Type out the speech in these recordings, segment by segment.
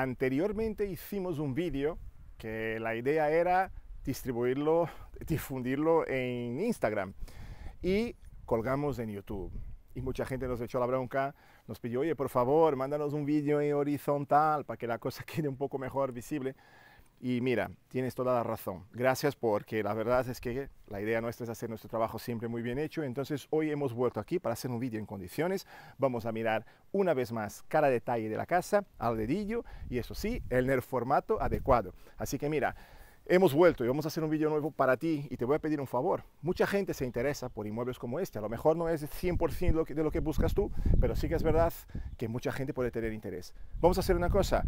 Anteriormente hicimos un vídeo que la idea era distribuirlo, difundirlo en Instagram y colgamos en YouTube. Y mucha gente nos echó la bronca, nos pidió, oye, por favor, mándanos un vídeo en horizontal para que la cosa quede un poco mejor visible. Y mira, tienes toda la razón. Gracias porque la verdad es que la idea nuestra es hacer nuestro trabajo siempre muy bien hecho. Entonces hoy hemos vuelto aquí para hacer un vídeo en condiciones. Vamos a mirar una vez más cada detalle de la casa al dedillo y eso sí, en el formato adecuado. Así que mira, hemos vuelto y vamos a hacer un vídeo nuevo para ti y te voy a pedir un favor. Mucha gente se interesa por inmuebles como este. A lo mejor no es 100% de lo que buscas tú, pero sí que es verdad que mucha gente puede tener interés. Vamos a hacer una cosa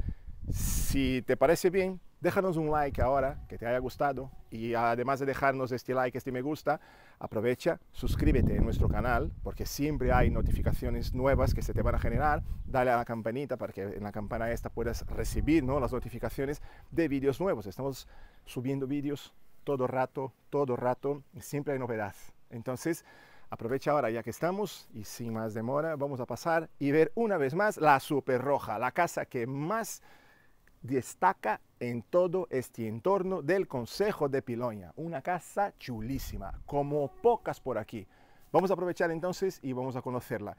si te parece bien, déjanos un like ahora, que te haya gustado. Y además de dejarnos este like, este me gusta, aprovecha, suscríbete en nuestro canal, porque siempre hay notificaciones nuevas que se te van a generar. Dale a la campanita para que en la campana esta puedas recibir ¿no? las notificaciones de vídeos nuevos. Estamos subiendo vídeos todo rato, todo rato, siempre hay novedad. Entonces, aprovecha ahora ya que estamos y sin más demora vamos a pasar y ver una vez más la super roja, la casa que más destaca en todo este entorno del Consejo de Piloña. Una casa chulísima, como pocas por aquí. Vamos a aprovechar entonces y vamos a conocerla.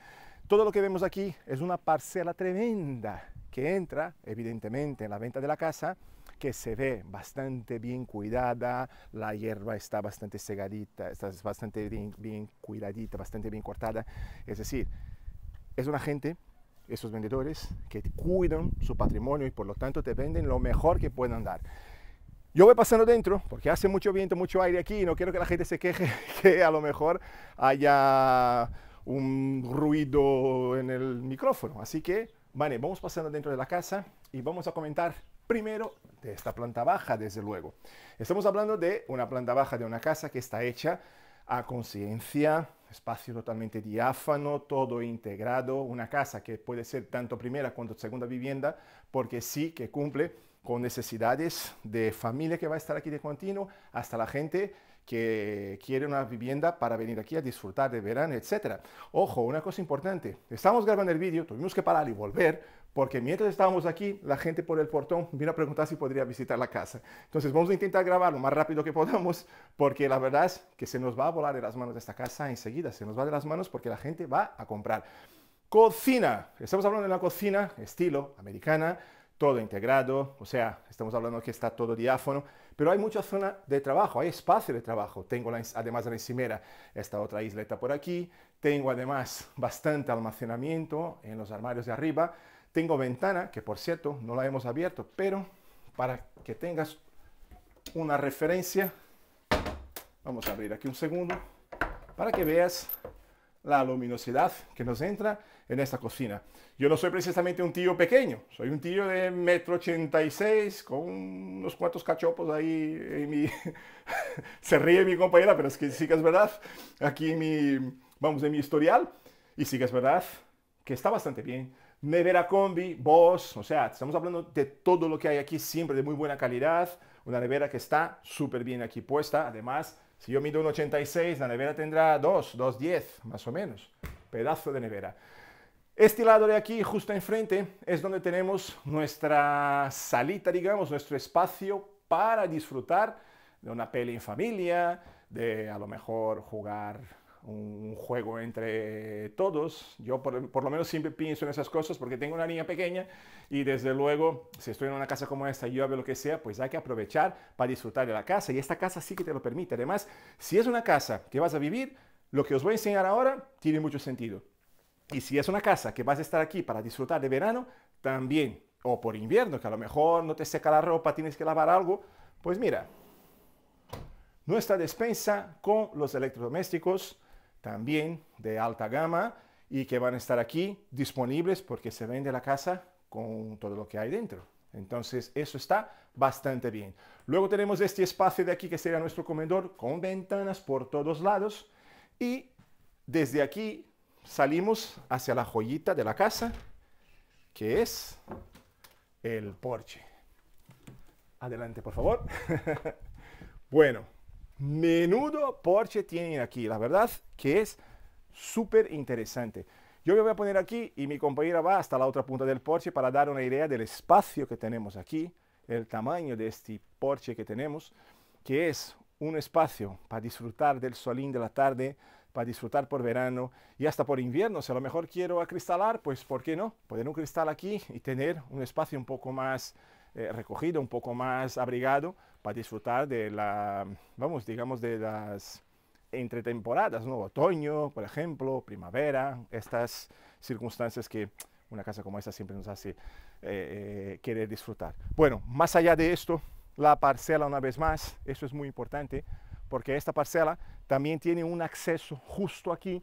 Todo lo que vemos aquí es una parcela tremenda que entra, evidentemente, en la venta de la casa, que se ve bastante bien cuidada, la hierba está bastante segadita, está bastante bien, bien cuidadita, bastante bien cortada. Es decir, es una gente esos vendedores que cuidan su patrimonio y por lo tanto te venden lo mejor que puedan dar. Yo voy pasando dentro porque hace mucho viento, mucho aire aquí y no quiero que la gente se queje que a lo mejor haya un ruido en el micrófono. Así que, vale, vamos pasando dentro de la casa y vamos a comentar primero de esta planta baja, desde luego. Estamos hablando de una planta baja de una casa que está hecha a conciencia, espacio totalmente diáfano, todo integrado, una casa que puede ser tanto primera como segunda vivienda, porque sí que cumple con necesidades de familia que va a estar aquí de continuo, hasta la gente que quiere una vivienda para venir aquí a disfrutar de verano, etcétera. Ojo, una cosa importante, estamos grabando el vídeo, tuvimos que parar y volver porque mientras estábamos aquí, la gente por el portón vino a preguntar si podría visitar la casa. Entonces vamos a intentar grabar lo más rápido que podamos, porque la verdad es que se nos va a volar de las manos esta casa enseguida, se nos va de las manos porque la gente va a comprar. Cocina. Estamos hablando de la cocina estilo americana, todo integrado, o sea, estamos hablando que está todo diáfano, pero hay mucha zona de trabajo, hay espacio de trabajo. Tengo además de la encimera, esta otra isleta por aquí, tengo además bastante almacenamiento en los armarios de arriba. Tengo ventana, que por cierto no la hemos abierto, pero para que tengas una referencia, vamos a abrir aquí un segundo, para que veas la luminosidad que nos entra en esta cocina. Yo no soy precisamente un tío pequeño, soy un tío de metro 86 con unos cuantos cachopos ahí en mi... Se ríe mi compañera, pero es que sí que es verdad. Aquí mi vamos en mi historial y sí que es verdad que está bastante bien. Nevera combi, Boss, o sea, estamos hablando de todo lo que hay aquí, siempre de muy buena calidad. Una nevera que está súper bien aquí puesta. Además, si yo mido un 86, la nevera tendrá 2, 2,10 más o menos. Pedazo de nevera. Este lado de aquí, justo enfrente, es donde tenemos nuestra salita, digamos, nuestro espacio para disfrutar de una peli en familia, de a lo mejor jugar un juego entre todos. Yo por, lo menos siempre pienso en esas cosas porque tengo una niña pequeña y desde luego si estoy en una casa como esta, y llueve lo que sea, pues hay que aprovechar para disfrutar de la casa y esta casa sí que te lo permite. Además, si es una casa que vas a vivir, lo que os voy a enseñar ahora tiene mucho sentido. Y si es una casa que vas a estar aquí para disfrutar de verano, también. O por invierno, que a lo mejor no te seca la ropa, tienes que lavar algo. Pues mira, nuestra despensa con los electrodomésticos también de alta gama y que van a estar aquí disponibles porque se vende la casa con todo lo que hay dentro. Entonces, eso está bastante bien. Luego tenemos este espacio de aquí que será nuestro comedor con ventanas por todos lados. Y desde aquí salimos hacia la joyita de la casa, que es el porche. Adelante, por favor. bueno, Menudo Porsche tienen aquí. La verdad que es súper interesante. Yo me voy a poner aquí y mi compañera va hasta la otra punta del Porsche para dar una idea del espacio que tenemos aquí, el tamaño de este Porsche que tenemos, que es un espacio para disfrutar del solín de la tarde, para disfrutar por verano y hasta por invierno. Si a lo mejor quiero acristalar, pues ¿por qué no? Poner un cristal aquí y tener un espacio un poco más eh, recogido, un poco más abrigado para disfrutar de la, vamos, digamos, de las entretemporadas, ¿no? Otoño, por ejemplo, primavera, estas circunstancias que una casa como esta siempre nos hace eh, eh, querer disfrutar. Bueno, más allá de esto, la parcela una vez más, eso es muy importante, porque esta parcela también tiene un acceso justo aquí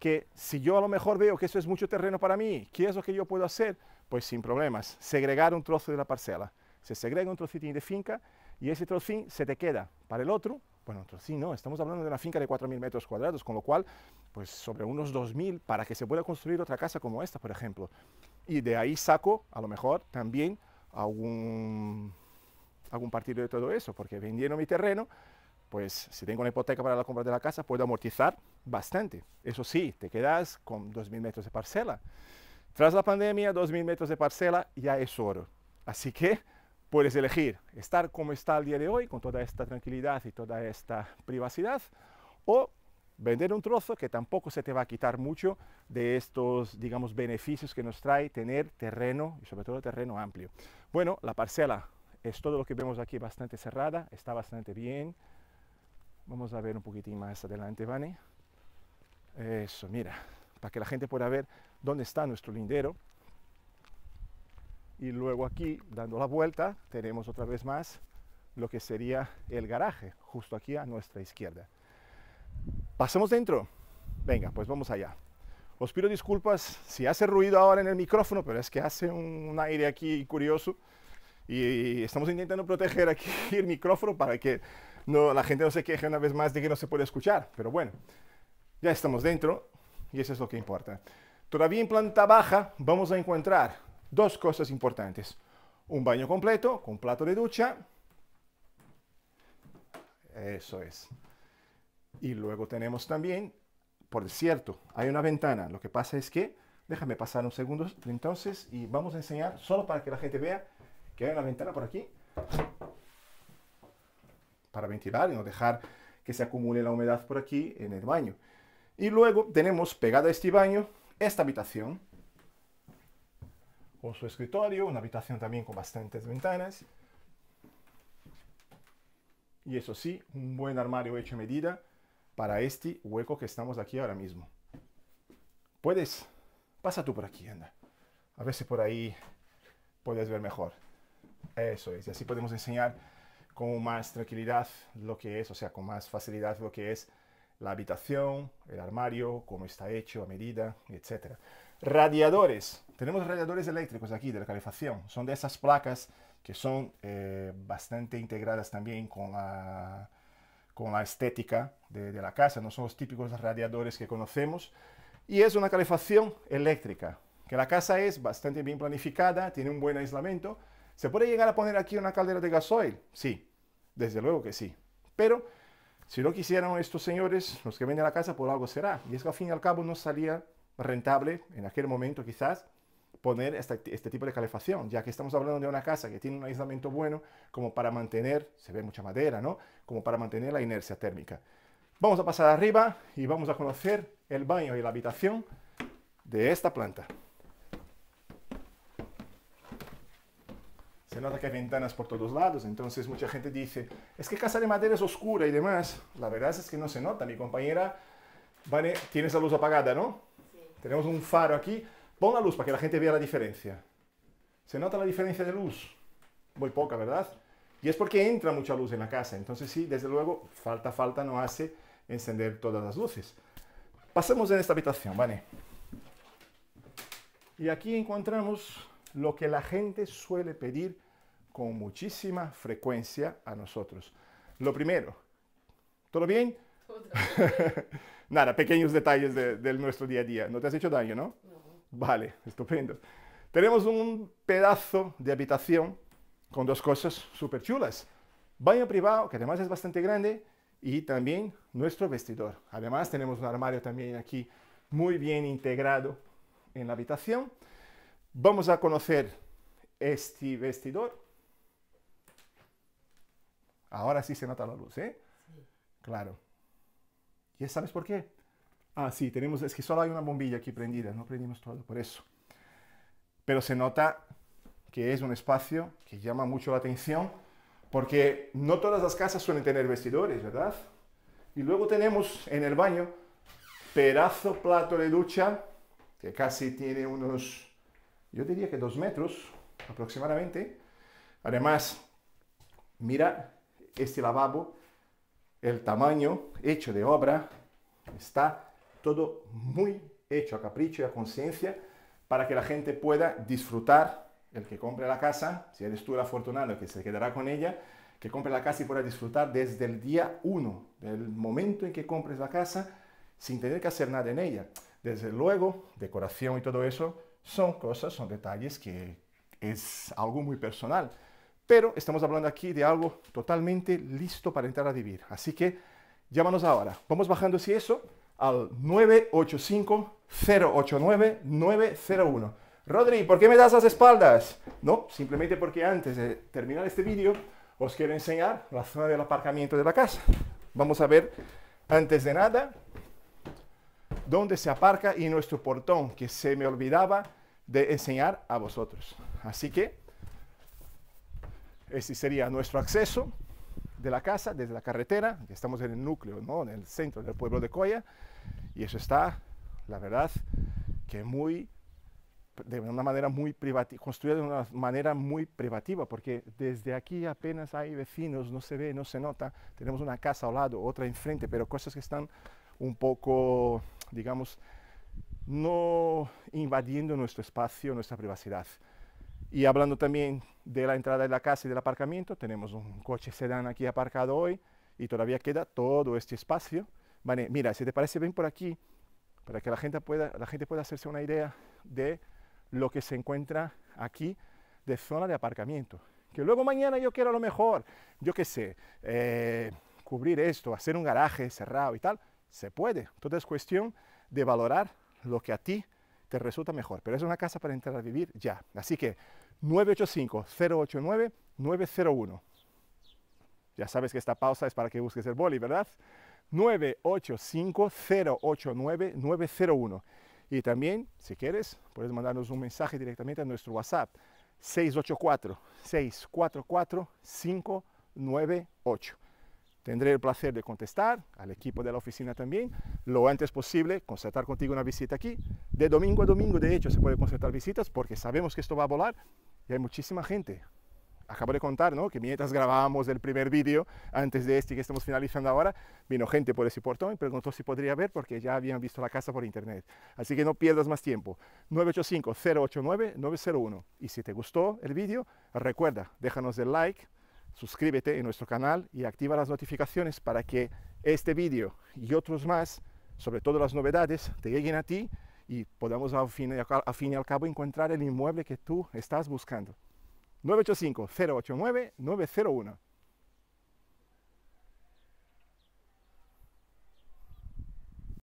que si yo a lo mejor veo que eso es mucho terreno para mí, ¿qué es lo que yo puedo hacer? Pues sin problemas, segregar un trozo de la parcela. Se segrega un trocito de finca y ese trocín se te queda para el otro. Bueno, trocín no, estamos hablando de una finca de 4.000 metros cuadrados, con lo cual, pues sobre unos 2.000 para que se pueda construir otra casa como esta, por ejemplo. Y de ahí saco, a lo mejor, también algún, algún partido de todo eso, porque vendiendo mi terreno, pues si tengo una hipoteca para la compra de la casa, puedo amortizar bastante. Eso sí, te quedas con 2.000 metros de parcela. Tras la pandemia, 2.000 metros de parcela ya es oro. Así que puedes elegir estar como está el día de hoy, con toda esta tranquilidad y toda esta privacidad, o vender un trozo que tampoco se te va a quitar mucho de estos, digamos, beneficios que nos trae tener terreno y sobre todo terreno amplio. Bueno, la parcela es todo lo que vemos aquí bastante cerrada, está bastante bien, Vamos a ver un poquitín más adelante, Vani. Eso, mira, para que la gente pueda ver dónde está nuestro lindero. Y luego aquí, dando la vuelta, tenemos otra vez más lo que sería el garaje, justo aquí a nuestra izquierda. ¿Pasamos dentro? Venga, pues vamos allá. Os pido disculpas si hace ruido ahora en el micrófono, pero es que hace un, aire aquí curioso y estamos intentando proteger aquí el micrófono para que no, la gente no se queje una vez más de que no se puede escuchar, pero bueno, ya estamos dentro y eso es lo que importa. Todavía en planta baja vamos a encontrar dos cosas importantes. Un baño completo con plato de ducha. Eso es. Y luego tenemos también, por cierto, hay una ventana. Lo que pasa es que, déjame pasar un segundo entonces y vamos a enseñar, solo para que la gente vea que hay una ventana por aquí para ventilar y no dejar que se acumule la humedad por aquí en el baño. Y luego tenemos pegada a este baño esta habitación con su escritorio, una habitación también con bastantes ventanas. Y eso sí, un buen armario hecho a medida para este hueco que estamos aquí ahora mismo. Puedes, pasa tú por aquí, anda. A ver si por ahí puedes ver mejor. Eso es, y así podemos enseñar con más tranquilidad lo que es, o sea, con más facilidad lo que es la habitación, el armario, cómo está hecho, a medida, etc. Radiadores. Tenemos radiadores eléctricos aquí de la calefacción. Son de esas placas que son eh, bastante integradas también con la, con la estética de, de la casa. No son los típicos radiadores que conocemos. Y es una calefacción eléctrica, que la casa es bastante bien planificada, tiene un buen aislamiento. ¿Se puede llegar a poner aquí una caldera de gasoil? Sí, desde luego que sí. Pero si lo quisieran estos señores, los que venden la casa, por algo será. Y es que al fin y al cabo no salía rentable en aquel momento quizás poner este, este, tipo de calefacción, ya que estamos hablando de una casa que tiene un aislamiento bueno como para mantener, se ve mucha madera, ¿no? Como para mantener la inercia térmica. Vamos a pasar arriba y vamos a conocer el baño y la habitación de esta planta. nota que hay ventanas por todos lados, entonces mucha gente dice, es que casa de madera es oscura y demás. La verdad es que no se nota, mi compañera, vale tienes la luz apagada, ¿no? Tenemos un faro aquí, pon la luz para que la gente vea la diferencia. Se nota la diferencia de luz, muy poca, ¿verdad? Y es porque entra mucha luz en la casa, entonces sí, desde luego, falta, falta no hace encender todas las luces. Pasemos en esta habitación, ¿vale? Y aquí encontramos lo que la gente suele pedir con muchísima frecuencia a nosotros. Lo primero, ¿todo bien? Nada, pequeños detalles de, nuestro día a día. ¿No te has hecho daño, no? No. Vale, estupendo. Tenemos un pedazo de habitación con dos cosas súper chulas. Baño privado, que además es bastante grande, y también nuestro vestidor. Además tenemos un armario también aquí muy bien integrado en la habitación. Vamos a conocer este vestidor Ahora sí se nota la luz, ¿eh? Claro. Y sabes por qué? Ah, sí, tenemos, es que solo hay una bombilla aquí prendida, no prendimos todo, por eso. Pero se nota que es un espacio que llama mucho la atención, porque no todas las casas suelen tener vestidores, ¿verdad? Y luego tenemos en el baño pedazo plato de ducha, que casi tiene unos, yo diría que dos metros aproximadamente. Además, mira este lavabo, el tamaño hecho de obra, está todo muy hecho a capricho y a conciencia para que la gente pueda disfrutar, el que compre la casa, si eres tú el afortunado que se quedará con ella, que compre la casa y pueda disfrutar desde el día uno, del momento en que compres la casa, sin tener que hacer nada en ella. Desde luego, decoración y todo eso son cosas, son detalles que es algo muy personal. Pero estamos hablando aquí de algo totalmente listo para entrar a vivir. Así que llámanos ahora. Vamos bajando si eso al 985-089-901. Rodri, ¿por qué me das las espaldas? No, simplemente porque antes de terminar este vídeo os quiero enseñar la zona del aparcamiento de la casa. Vamos a ver, antes de nada, dónde se aparca y nuestro portón, que se me olvidaba de enseñar a vosotros. Así que ese sería nuestro acceso de la casa, desde la carretera, estamos en el núcleo, en el centro del pueblo de Coya, y eso está, la verdad, que muy, de una manera muy construida de una manera muy privativa, porque desde aquí apenas hay vecinos, no se ve, no se nota, tenemos una casa al lado, otra enfrente, pero cosas que están un poco, digamos, no invadiendo nuestro espacio, nuestra privacidad. Y hablando también de la entrada de la casa y del aparcamiento, tenemos un coche sedán aquí aparcado hoy y todavía queda todo este espacio. Vale, mira, si te parece bien por aquí, para que la gente pueda, la gente pueda hacerse una idea de lo que se encuentra aquí de zona de aparcamiento. Que luego mañana yo quiero lo mejor, yo qué sé, eh, cubrir esto, hacer un garaje cerrado y tal, se puede. entonces es cuestión de valorar lo que a ti te resulta mejor. Pero es una casa para entrar a vivir ya. Así que 985-089-901. Ya sabes que esta pausa es para que busques el boli, ¿verdad? 985-089-901. Y también, si quieres, puedes mandarnos un mensaje directamente a nuestro WhatsApp 684-644-598. Tendré el placer de contestar al equipo de la oficina también lo antes posible, concertar contigo una visita aquí. De domingo a domingo, de hecho, se puede concertar visitas porque sabemos que esto va a volar hay muchísima gente. Acabo de contar, ¿no? Que mientras grabábamos el primer vídeo, antes de este que estamos finalizando ahora, vino gente por ese portón y preguntó si podría ver porque ya habían visto la casa por internet. Así que no pierdas más tiempo. 985-089-901. Y si te gustó el vídeo, recuerda, déjanos el like, suscríbete en nuestro canal y activa las notificaciones para que este vídeo y otros más, sobre todo las novedades, te lleguen a ti y podamos al fin, al fin y al cabo encontrar el inmueble que tú estás buscando. 985-089-901.